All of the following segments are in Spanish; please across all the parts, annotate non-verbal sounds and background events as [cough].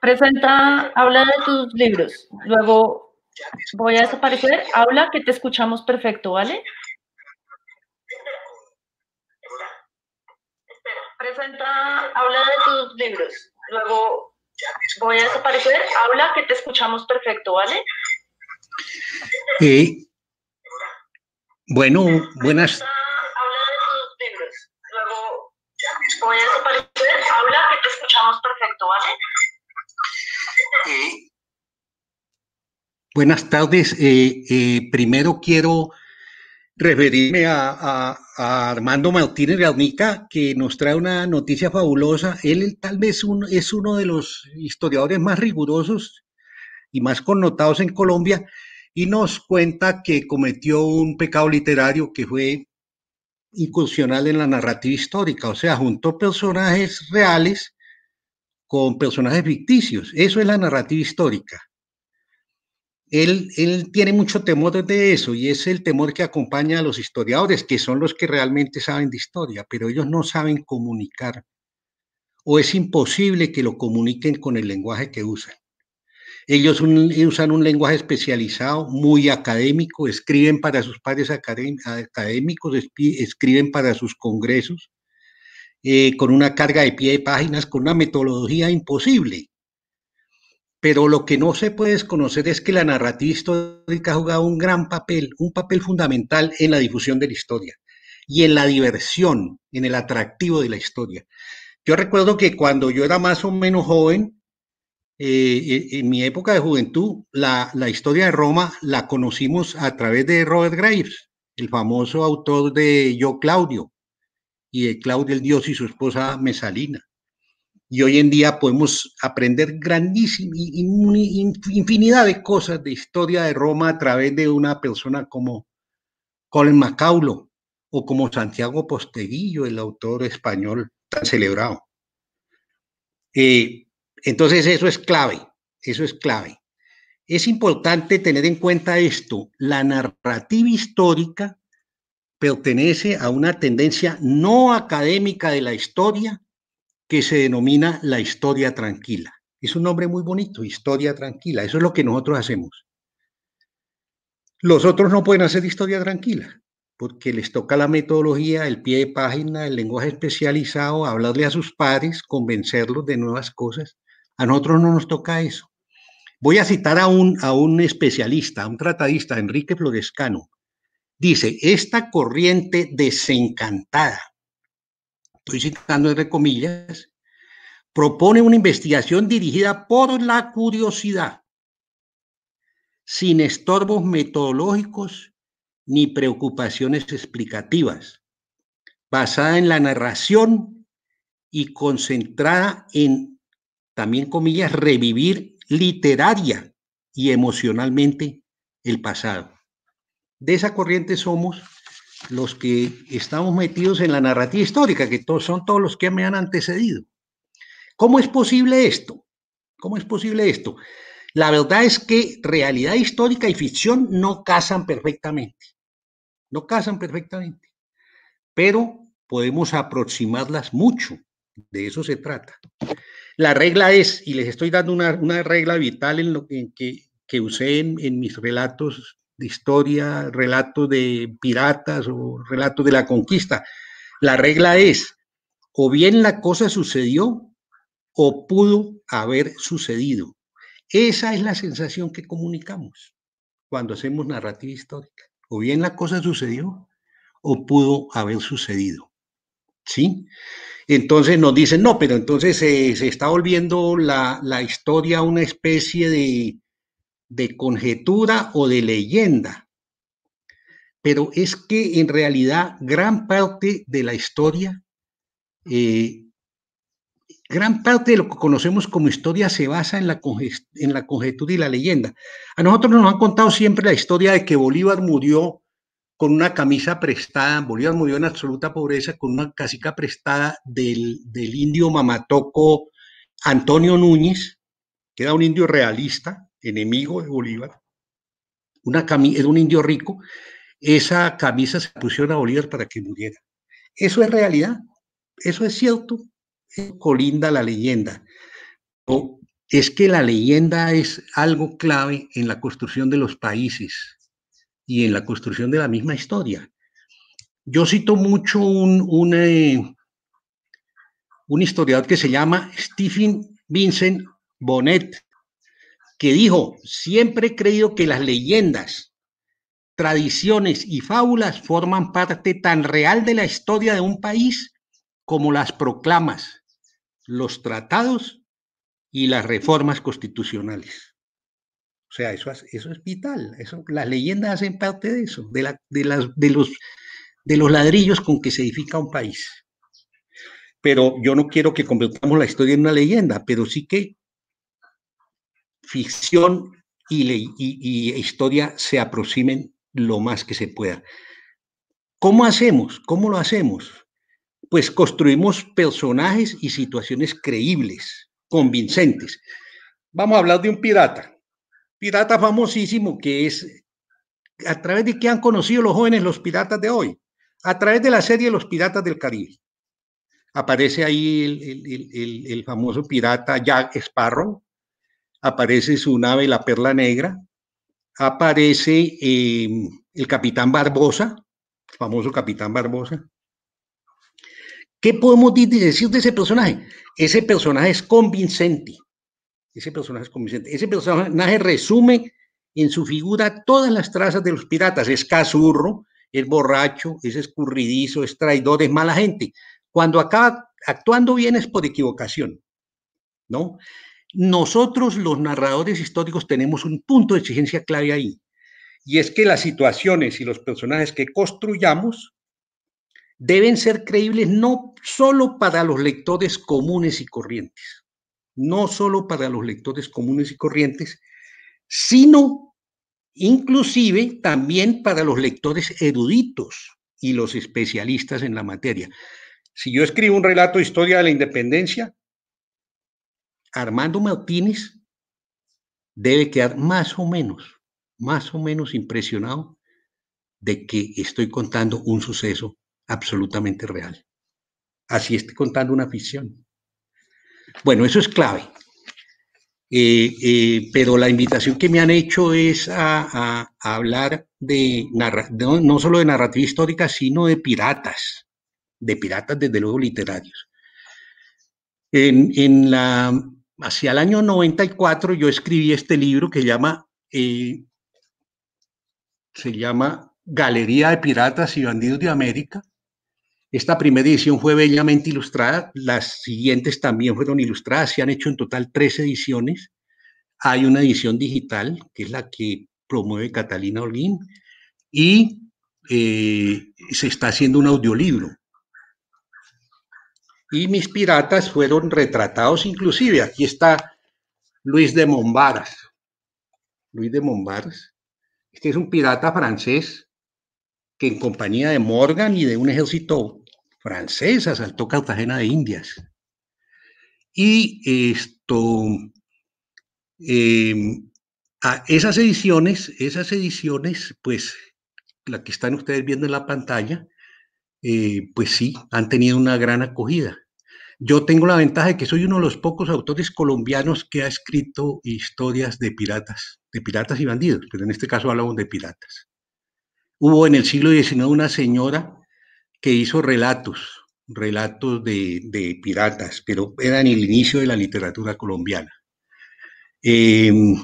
Presenta, habla de tus libros. Luego voy a desaparecer. Habla que te escuchamos perfecto, ¿vale? Presenta, habla de tus libros. Luego voy a desaparecer. Habla que te escuchamos perfecto, ¿vale? Sí bueno, buenas. Habla de tus libros. Luego, voy a desaparecer. Habla que te escuchamos perfecto, ¿vale? buenas tardes. Eh, eh, primero quiero referirme a, a, Armando Martínez Garnica, que nos trae una noticia fabulosa. Él tal vez un, es uno de los historiadores más rigurosos y más connotados en Colombia y nos cuenta que cometió un pecado literario que fue incursional en la narrativa histórica, o sea, juntó personajes reales con personajes ficticios. Eso es la narrativa histórica. Él, él, tiene mucho temor de eso y es el temor que acompaña a los historiadores, que son los que realmente saben de historia, pero ellos no saben comunicar o es imposible que lo comuniquen con el lenguaje que usan. Ellos eh, usan un lenguaje especializado, muy académico, escriben para sus padres académicos, escriben para sus congresos, eh, con una carga de pie de páginas, con una metodología imposible. Pero lo que no se puede desconocer es que la narrativa histórica ha jugado un gran papel, un papel fundamental en la difusión de la historia y en la diversión, en el atractivo de la historia. Yo recuerdo que cuando yo era más o menos joven, eh, en mi época de juventud, la, historia de Roma la conocimos a través de Robert Graves, el famoso autor de Yo Claudio y de Claudio el Dios y su esposa Mesalina. Y hoy en día podemos aprender y infinidad de cosas de historia de Roma a través de una persona como Colin Macaulo o como Santiago Posteguillo, el autor español tan celebrado. Eh, entonces eso es clave, eso es clave. Es importante tener en cuenta esto, la narrativa histórica pertenece a una tendencia no académica de la historia que se denomina la historia tranquila. Es un nombre muy bonito, historia tranquila. Eso es lo que nosotros hacemos. Los otros no pueden hacer historia tranquila, porque les toca la metodología, el pie de página, el lenguaje especializado, hablarle a sus padres, convencerlos de nuevas cosas. A nosotros no nos toca eso. Voy a citar a un, a un especialista, a un tratadista, Enrique Florescano. Dice, esta corriente desencantada, estoy citando entre comillas, propone una investigación dirigida por la curiosidad, sin estorbos metodológicos ni preocupaciones explicativas, basada en la narración y concentrada en también comillas, revivir literaria y emocionalmente el pasado. De esa corriente somos los que estamos metidos en la narrativa histórica, que son todos los que me han antecedido. ¿Cómo es posible esto? ¿Cómo es posible esto? La verdad es que realidad histórica y ficción no casan perfectamente. No casan perfectamente. Pero podemos aproximarlas mucho. De eso se trata. La regla es, y les estoy dando una, regla vital en lo que, que, usé en, mis relatos de historia, relatos de piratas o relatos de la conquista. La regla es, o bien la cosa sucedió o pudo haber sucedido. Esa es la sensación que comunicamos cuando hacemos narrativa histórica. O bien la cosa sucedió o pudo haber sucedido. ¿Sí? Entonces nos dicen, no, pero entonces se está volviendo la, historia una especie de, conjetura o de leyenda. Pero es que en realidad gran parte de la historia, eh, gran parte de lo que conocemos como historia se basa en la, en la conjetura y la leyenda. A nosotros nos han contado siempre la historia de que Bolívar murió con una camisa prestada, Bolívar murió en absoluta pobreza, con una casica prestada del, indio mamatoco Antonio Núñez, que era un indio realista, enemigo de Bolívar, una era un indio rico, esa camisa se pusieron a Bolívar para que muriera. Eso es realidad, eso es cierto, colinda la leyenda. O es que la leyenda es algo clave en la construcción de los países y en la construcción de la misma historia. Yo cito mucho un, eh, un historiador que se llama Stephen Vincent Bonnet, que dijo, siempre he creído que las leyendas, tradiciones y fábulas forman parte tan real de la historia de un país como las proclamas, los tratados y las reformas constitucionales. O sea, eso, eso es vital. Eso, las leyendas hacen parte de eso, de, de, las, de, los, de los ladrillos con que se edifica un país. Pero yo no quiero que convirtamos la historia en una leyenda, pero sí que ficción y, y historia se aproximen lo más que se pueda. ¿Cómo hacemos? ¿Cómo lo hacemos? Pues construimos personajes y situaciones creíbles, convincentes. Vamos a hablar de un pirata pirata famosísimo que es a través de que han conocido los jóvenes los piratas de hoy, a través de la serie Los Piratas del Caribe. Aparece ahí el, famoso pirata Jack Sparrow, aparece su nave La Perla Negra, aparece em, el capitán Barbosa, famoso capitán Barbosa. ¿Qué podemos decir de ese personaje? Ese personaje es convincente. Ese personaje es convincente. Ese personaje resume en su figura todas las trazas de los piratas. Es casurro, es borracho, es escurridizo, es traidor, es mala gente. Cuando acaba actuando bien es por equivocación, ¿no? Nosotros los narradores históricos tenemos un punto de exigencia clave ahí, y es que las situaciones y los personajes que construyamos deben ser creíbles no solo para los lectores comunes y corrientes, no solo para los lectores comunes y corrientes, sino inclusive también para los lectores eruditos y los especialistas en la materia. Si yo escribo un relato de historia de la independencia, Armando Martínez debe quedar más o menos, más o menos impresionado de que estoy contando un suceso absolutamente real. Así estoy contando una ficción. Bueno, eso es clave. Eh, eh, pero la invitación que me han hecho es a, hablar de, no, solo de narrativa histórica, sino de piratas, de piratas desde luego literarios. En, hacia el año 94 yo escribí este libro que eh, se llama Galería de Piratas y Bandidos de América, esta primera edición fue bellamente ilustrada, las siguientes también fueron ilustradas, se han hecho en total tres ediciones. Hay una edición digital, que es la que promueve Catalina Holguín, y eh, se está haciendo un audiolibro. Y mis piratas fueron retratados inclusive. Aquí está Luis de Mombaras. Luis de Mombaras. Este es un pirata francés que en compañía de Morgan y de un ejército francés asaltó Cartagena de Indias. Y esto, em, a esas ediciones, esas ediciones, pues la que están ustedes viendo en la pantalla, eh, pues sí, han tenido una gran acogida. Yo tengo la ventaja de que soy uno de los pocos autores colombianos que ha escrito historias de piratas, de piratas y bandidos, pero en este caso hablamos de piratas. Hubo en el siglo XIX una señora que hizo relatos, relatos de, piratas, pero eran el inicio de la literatura colombiana. Em,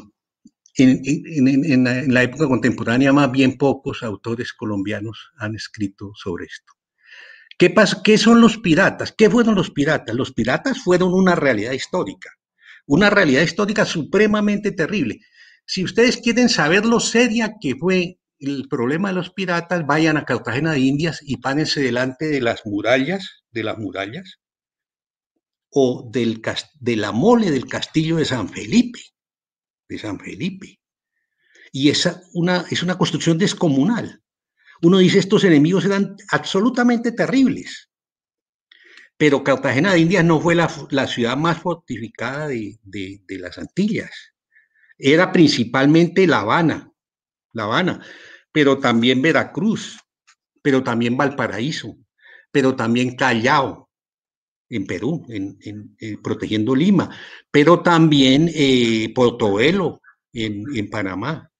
en, la, época contemporánea, más bien pocos autores colombianos han escrito sobre esto. ¿Qué, ¿Qué son los piratas? ¿Qué fueron los piratas? Los piratas fueron una realidad histórica, una realidad histórica supremamente terrible. Si ustedes quieren saber lo seria que fue el problema de los piratas, vayan a Cartagena de Indias y pánense delante de las murallas, de las murallas, o del, de la mole del castillo de San Felipe, de San Felipe. Y esa una, es una construcción descomunal. Uno dice, estos enemigos eran absolutamente terribles. Pero Cartagena de Indias no fue la, ciudad más fortificada de, de las Antillas. Era principalmente La Habana, la Habana pero también Veracruz, pero también Valparaíso, pero también Callao, en Perú, en, protegiendo Lima, pero también eh, Portobelo, en, en Panamá.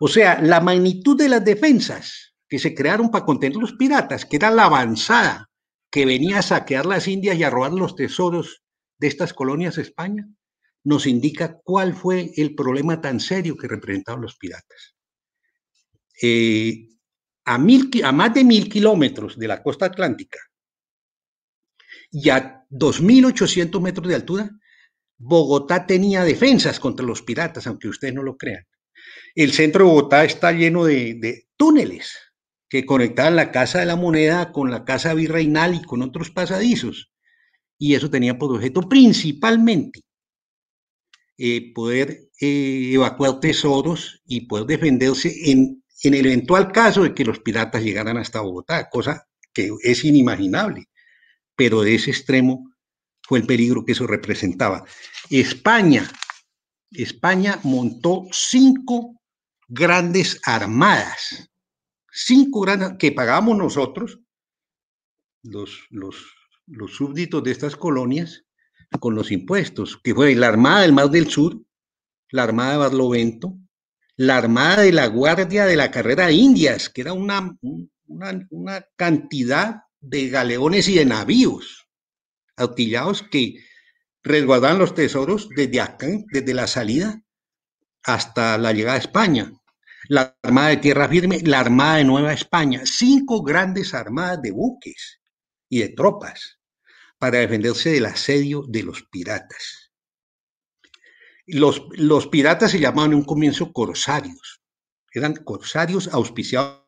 O sea, la magnitud de las defensas que se crearon para contener los piratas, que era la avanzada que venía a saquear las Indias y a robar los tesoros de estas colonias de España, nos indica cuál fue el problema tan serio que representaban los piratas. Eh, a, a más de mil kilómetros de la costa atlántica y a 2.800 metros de altura, Bogotá tenía defensas contra los piratas, aunque ustedes no lo crean. El centro de Bogotá está lleno de, túneles que conectaban la Casa de la Moneda con la Casa Virreinal y con otros pasadizos. Y eso tenía por objeto principalmente eh, poder eh, evacuar tesoros y poder defenderse en en el eventual caso de que los piratas llegaran hasta Bogotá, cosa que es inimaginable, pero de ese extremo fue el peligro que eso representaba. España, España montó cinco grandes armadas, cinco grandes que pagamos nosotros, los, los, los súbditos de estas colonias, con los impuestos, que fue la Armada del Mar del Sur, la Armada de Barlovento, la Armada de la Guardia de la Carrera de Indias, que era una, cantidad de galeones y de navíos autillados que resguardaban los tesoros desde acá, desde la salida hasta la llegada a España. La Armada de Tierra Firme, la Armada de Nueva España, cinco grandes armadas de buques y de tropas para defenderse del asedio de los piratas. Los, los piratas se llamaban en un comienzo corsarios, eran corsarios auspiciados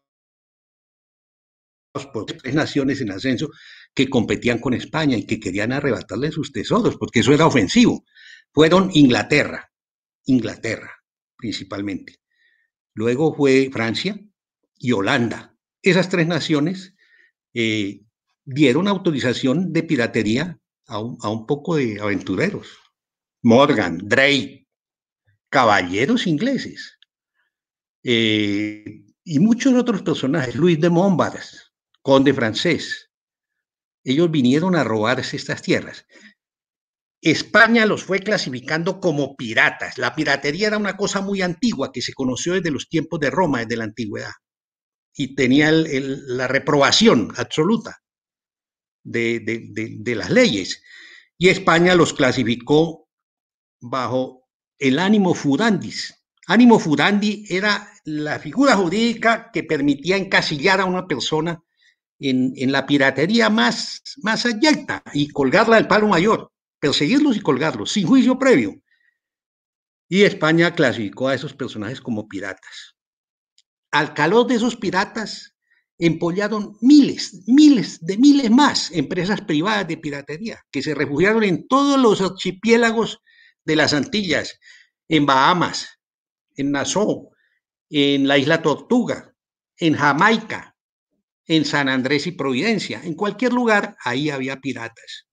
por tres naciones en ascenso que competían con España y que querían arrebatarle sus tesoros, porque eso era ofensivo. Fueron Inglaterra, Inglaterra principalmente. Luego fue Francia y Holanda. Esas tres naciones eh, dieron autorización de piratería a a un poco de aventureros. Morgan, Drake, caballeros ingleses, eh, y muchos otros personajes, Luis de Montbars, conde francés. Ellos vinieron a robarse estas tierras. España los fue clasificando como piratas. La piratería era una cosa muy antigua que se conoció desde los tiempos de Roma, desde la antigüedad, y tenía la reprobación absoluta de, de las leyes. Y España los clasificó bajo el ánimo furandis. Ánimo furandi era la figura jurídica que permitía encasillar a una persona en, la piratería más, más y colgarla del palo mayor, perseguirlos y colgarlos sin juicio previo. Y España clasificó a esos personajes como piratas. Al calor de esos piratas empollaron miles, miles de miles más empresas privadas de piratería que se refugiaron en todos los archipiélagos de las Antillas, en Bahamas, en Nassau, en la isla Tortuga, en Jamaica, en San Andrés y Providencia, en cualquier lugar, ahí había piratas.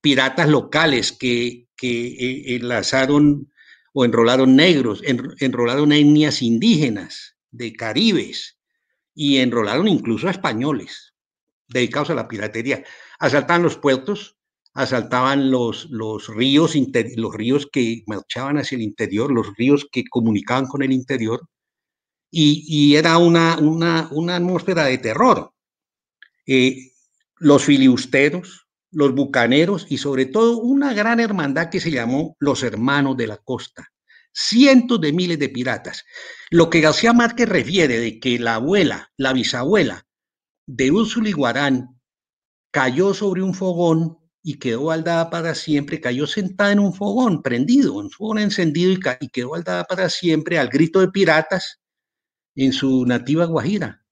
Piratas locales que, eh, enlazaron o enrolaron negros, enrolaron etnias indígenas de caribes y enrolaron incluso a españoles dedicados a la piratería. Asaltaban los puertos, asaltaban los, los, ríos, los ríos que marchaban hacia el interior, los ríos que comunicaban con el interior, y, era una, una, atmósfera de terror. Eh, los filibusteros, los bucaneros y sobre todo una gran hermandad que se llamó los Hermanos de la Costa. Cientos de miles de piratas. Lo que García Márquez refiere de que la abuela, la bisabuela de Úrsula Iguarán cayó sobre un fogón y quedó baldada para siempre, cayó sentada en un fogón prendido, un fogón encendido y, quedó baldada para siempre al grito de piratas en su nativa Guajira.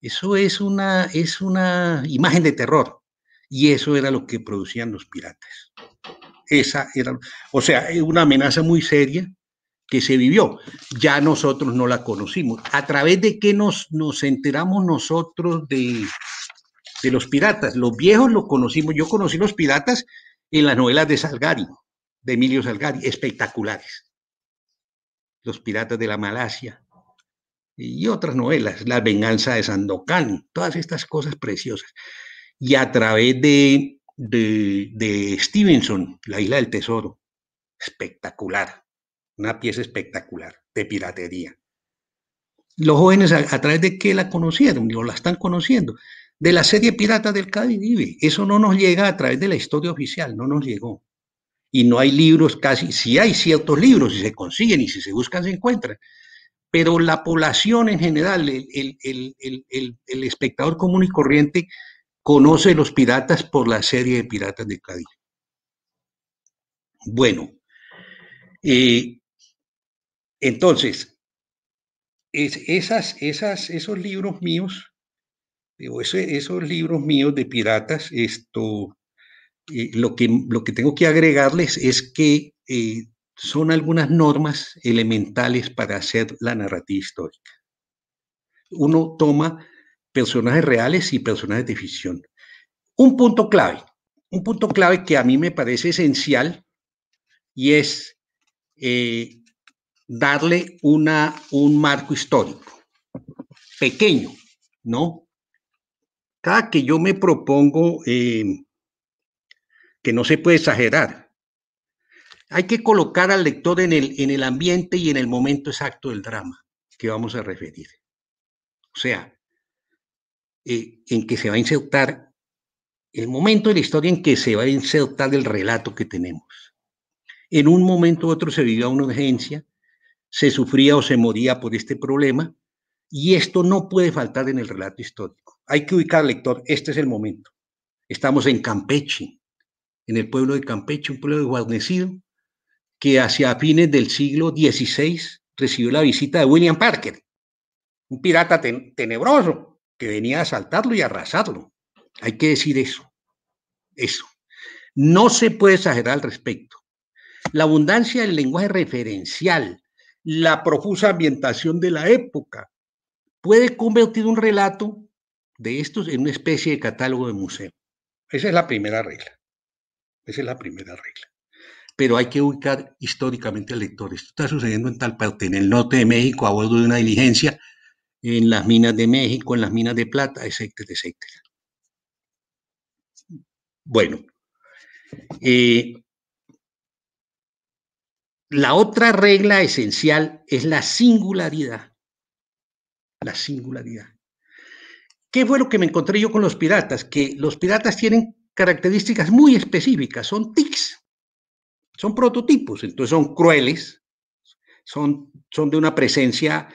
Eso es una, es una imagen de terror. Y eso era lo que producían los piratas. Esa era, o sea, una amenaza muy seria que se vivió. Ya nosotros no la conocimos. ¿A través de qué nos, nos enteramos nosotros de, de los piratas. Los viejos lo conocimos, yo conocí los piratas en las novelas de Salgari, de Emilio Salgari, espectaculares. Los piratas de la Malasia y otras novelas, La venganza de Sandokan, todas estas cosas preciosas. Y a través de, Stevenson, La isla del tesoro, espectacular, una pieza espectacular de piratería. Los jóvenes a, través de qué la conocieron o la están conociendo de la serie Pirata del vive. Eso no nos llega a través de la historia oficial, no nos llegó. Y no hay libros casi, si hay ciertos libros, si se consiguen y si se buscan, se encuentran. Pero la población en general, el, espectador común y corriente, conoce los piratas por la serie de Piratas del Cádiz. Bueno, eh, entonces, es, esas, esas, esos libros míos esos libros míos de piratas, esto, eh, lo, que, lo que tengo que agregarles es que eh, son algunas normas elementales para hacer la narrativa histórica. Uno toma personajes reales y personajes de ficción. Un punto clave, un punto clave que a mí me parece esencial y es eh, darle una, un marco histórico, pequeño, ¿no? Cada que yo me propongo em, que no se puede exagerar, hay que colocar al lector en el, en el ambiente y en el momento exacto del drama que vamos a referir. O sea, eh, en que se va a insertar el momento de la historia en que se va a insertar el relato que tenemos. En un momento u otro se vivía una urgencia, se sufría o se moría por este problema, y esto no puede faltar en el relato histórico. Hay que ubicar al lector, este es el momento. Estamos en Campeche, en el pueblo de Campeche, un pueblo de guarnecido que hacia fines del siglo XVI recibió la visita de William Parker, un pirata tenebroso que venía a asaltarlo y arrasarlo. Hay que decir eso, eso. No se puede exagerar al respecto. La abundancia del lenguaje referencial, la profusa ambientación de la época, puede convertir un relato de estos en una especie de catálogo de museo. Esa es la primera regla. Esa es la primera regla. Pero hay que ubicar históricamente al lector. Esto está sucediendo en tal parte, en el norte de México, a bordo de una diligencia, en las minas de México, en las minas de plata, etcétera, etcétera. Bueno, eh, la otra regla esencial es la singularidad. La singularidad. ¿Qué fue lo que me encontré yo con los piratas? Que los piratas tienen características muy específicas, son tics, son prototipos, entonces son crueles, son, son de una presencia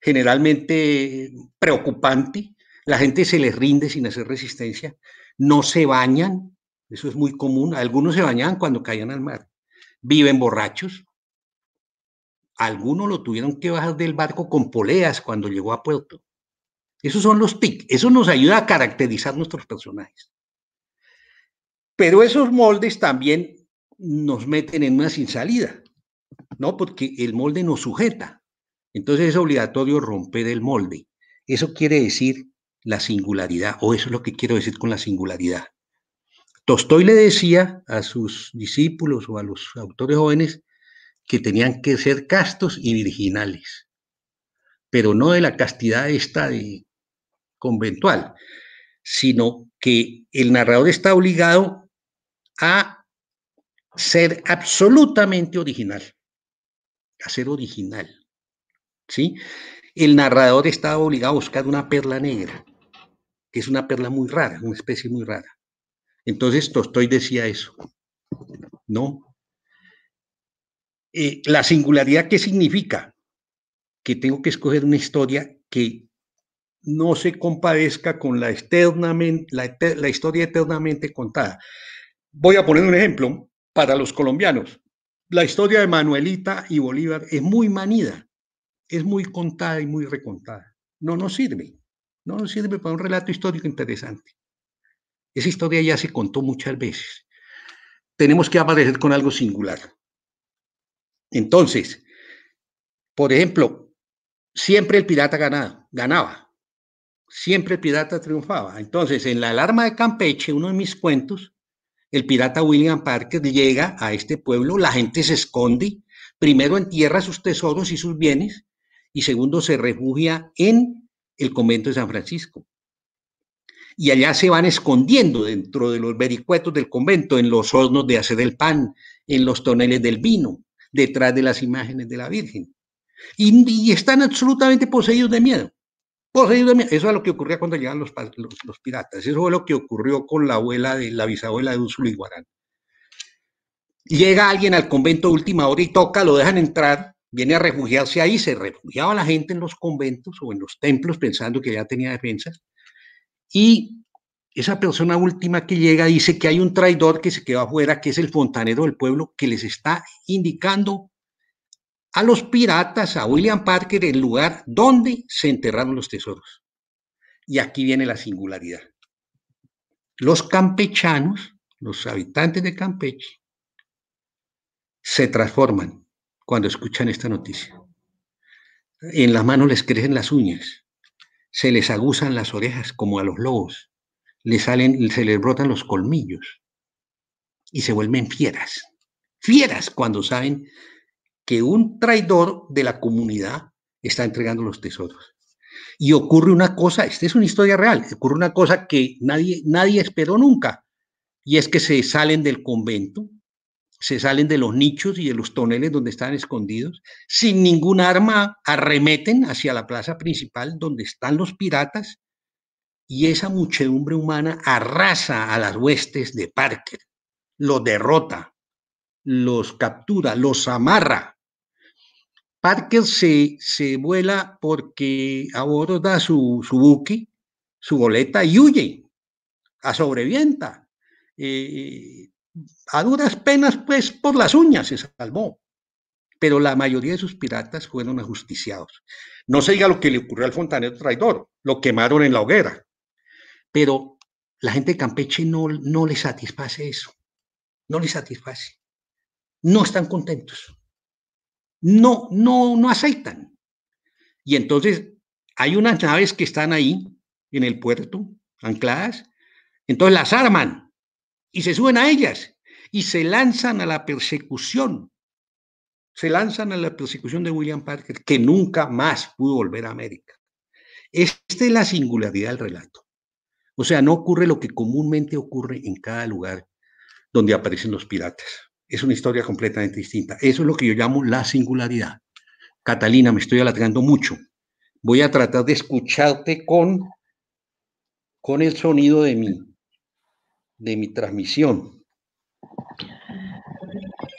generalmente preocupante, la gente se les rinde sin hacer resistencia, no se bañan, eso es muy común, algunos se bañaban cuando caían al mar, viven borrachos, algunos lo tuvieron que bajar del barco con poleas cuando llegó a puerto. Esos son los TIC, eso nos ayuda a caracterizar nuestros personajes. Pero esos moldes también nos meten en una sin salida, ¿no? Porque el molde nos sujeta. Entonces es obligatorio romper el molde. Eso quiere decir la singularidad, o eso es lo que quiero decir con la singularidad. Tostoy le decía a sus discípulos o a los autores jóvenes que tenían que ser castos y virginales, pero no de la castidad esta de conventual, sino que el narrador está obligado a ser absolutamente original, a ser original. ¿sí? El narrador está obligado a buscar una perla negra, que es una perla muy rara, una especie muy rara. Entonces Tostoy decía eso, ¿no? Eh, la singularidad, ¿qué significa? Que tengo que escoger una historia que no se compadezca con la, la, la historia eternamente contada. Voy a poner un ejemplo para los colombianos. La historia de Manuelita y Bolívar es muy manida, es muy contada y muy recontada. No nos sirve, no nos sirve para un relato histórico interesante. Esa historia ya se contó muchas veces. Tenemos que aparecer con algo singular. Entonces, por ejemplo, siempre el pirata ganaba, ganaba siempre el pirata triunfaba. Entonces, en la alarma de Campeche, uno de mis cuentos, el pirata William Parker llega a este pueblo, la gente se esconde, primero entierra sus tesoros y sus bienes, y segundo se refugia en el convento de San Francisco. Y allá se van escondiendo dentro de los vericuetos del convento, en los hornos de hacer el pan, en los toneles del vino, detrás de las imágenes de la Virgen. Y, y están absolutamente poseídos de miedo. Pues, eso es lo que ocurría cuando llegaban los, piratas. Eso es lo que ocurrió con la abuela de la bisabuela de Úrsula Iguarán. Llega alguien al convento de última hora y toca, lo dejan entrar, viene a refugiarse ahí. Se refugiaba la gente en los conventos o en los templos pensando que ya tenía defensas. Y esa persona última que llega dice que hay un traidor que se quedó afuera, que es el fontanero del pueblo, que les está indicando a los piratas, a William Parker, el lugar donde se enterraron los tesoros. Y aquí viene la singularidad. Los campechanos, los habitantes de Campeche, se transforman cuando escuchan esta noticia. En las manos les crecen las uñas, se les aguzan las orejas como a los lobos, salen, se les brotan los colmillos y se vuelven fieras. Fieras cuando saben que un traidor de la comunidad está entregando los tesoros. Y ocurre una cosa, esta es una historia real, ocurre una cosa que nadie, nadie esperó nunca, y es que se salen del convento, se salen de los nichos y de los toneles donde están escondidos, sin ningún arma arremeten hacia la plaza principal donde están los piratas, y esa muchedumbre humana arrasa a las huestes de Parker, los derrota, los captura, los amarra, Parker se, vuela porque aborda su, su buque, su goleta y huye a sobrevienta. Eh, a duras penas, pues por las uñas se salvó, pero la mayoría de sus piratas fueron ajusticiados. No se diga lo que le ocurrió al fontanero traidor, lo quemaron en la hoguera, pero la gente de Campeche no, no le satisface eso, no le satisface, no están contentos no, no, no aceitan. Y entonces hay unas naves que están ahí en el puerto, ancladas, entonces las arman y se suben a ellas y se lanzan a la persecución. Se lanzan a la persecución de William Parker, que nunca más pudo volver a América. Esta es la singularidad del relato. O sea, no ocurre lo que comúnmente ocurre en cada lugar donde aparecen los piratas es una historia completamente distinta. Eso es lo que yo llamo la singularidad. Catalina, me estoy alargando mucho. Voy a tratar de escucharte con, con el sonido de mi, de mi transmisión.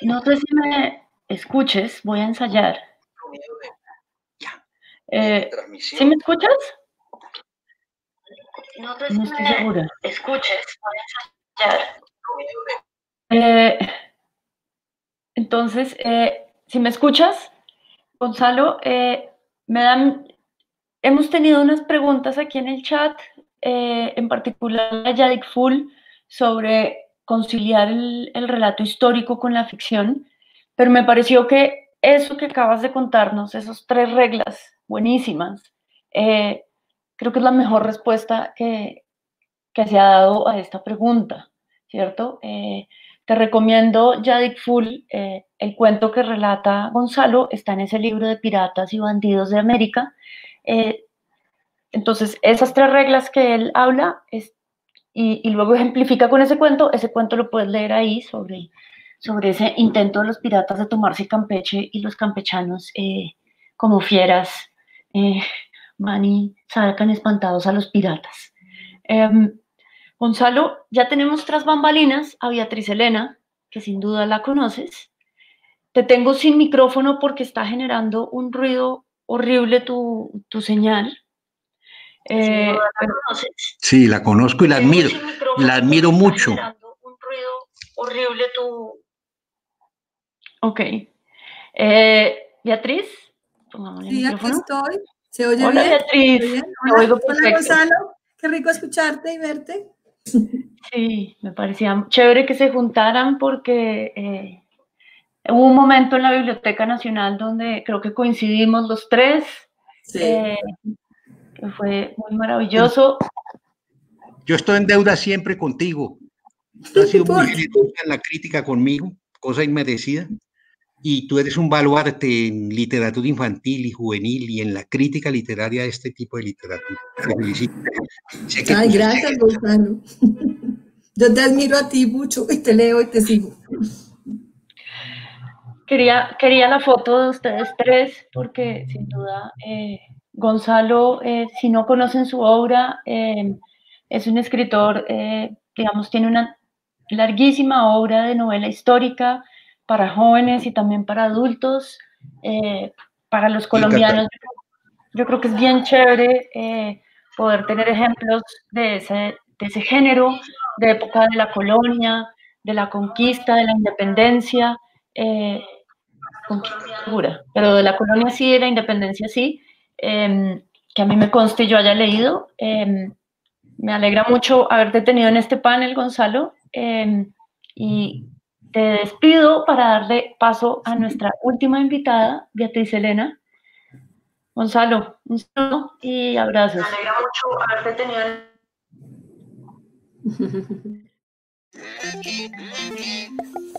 No sé si me escuches, voy a ensayar. Eh, ¿Sí me escuchas? No, me escuches, voy a ensayar. Eh, entonces, eh, si me escuchas, Gonzalo, eh, me dan, hemos tenido unas preguntas aquí en el chat, eh, en particular a Yadik Full, sobre conciliar el, relato histórico con la ficción, pero me pareció que eso que acabas de contarnos, esas tres reglas buenísimas, creo que es la mejor respuesta que, se ha dado a esta pregunta, ¿cierto? Te recomiendo Yadik Full, eh, el cuento que relata Gonzalo, está en ese libro de Piratas y Bandidos de América. Eh, entonces, esas tres reglas que él habla y, luego [laughs] ejemplifica con ese cuento, ese cuento lo puedes leer ahí sobre, sobre ese intento de los piratas de tomarse Campeche y los campechanos eh, como fieras van y sacan espantados a los piratas. Em, Gonzalo, ya tenemos tras bambalinas a Beatriz Elena, que sin duda la conoces. Te tengo sin micrófono porque está generando un ruido horrible tu, señal. Eh, sí, la conozco y la admiro. La admiro mucho. Un ruido horrible tu... Ok. Eh, Beatriz, micrófono. sí, aquí estoy. ¿Se oye Hola, bien? Beatriz. Hola, Gonzalo. Qué rico escucharte y verte. Sí, me parecía chévere que se juntaran porque eh, hubo un momento en la Biblioteca Nacional donde creo que coincidimos los tres. Sí. Eh, fue muy maravilloso. Yo estoy en deuda siempre contigo. Tú has sido muy en la crítica conmigo, cosa inmerecida y tú eres un baluarte en literatura infantil y juvenil y en la crítica literaria de este tipo de literatura. Ay, gracias, Gonzalo. Yo te admiro a ti mucho y te leo y te sigo. Quería, quería la foto de ustedes tres porque sin duda eh, Gonzalo, eh, si no conocen su obra, eh, es un escritor, digamos, tiene una larguísima obra de novela histórica, para jóvenes y también para adultos, eh, para los colombianos. Yo creo que es bien chévere eh, poder tener ejemplos de ese, de ese género, de época de la colonia, de la conquista, de la independencia. Eh, pero de la colonia sí, de la independencia sí, em, que a mí me conste yo haya leído. Em, me alegra mucho haberte tenido en este panel, Gonzalo, em, y te despido para darle paso a nuestra última invitada, Beatriz Elena. Gonzalo, un saludo y abrazos. Me alegra mucho haberte tenido [laughs]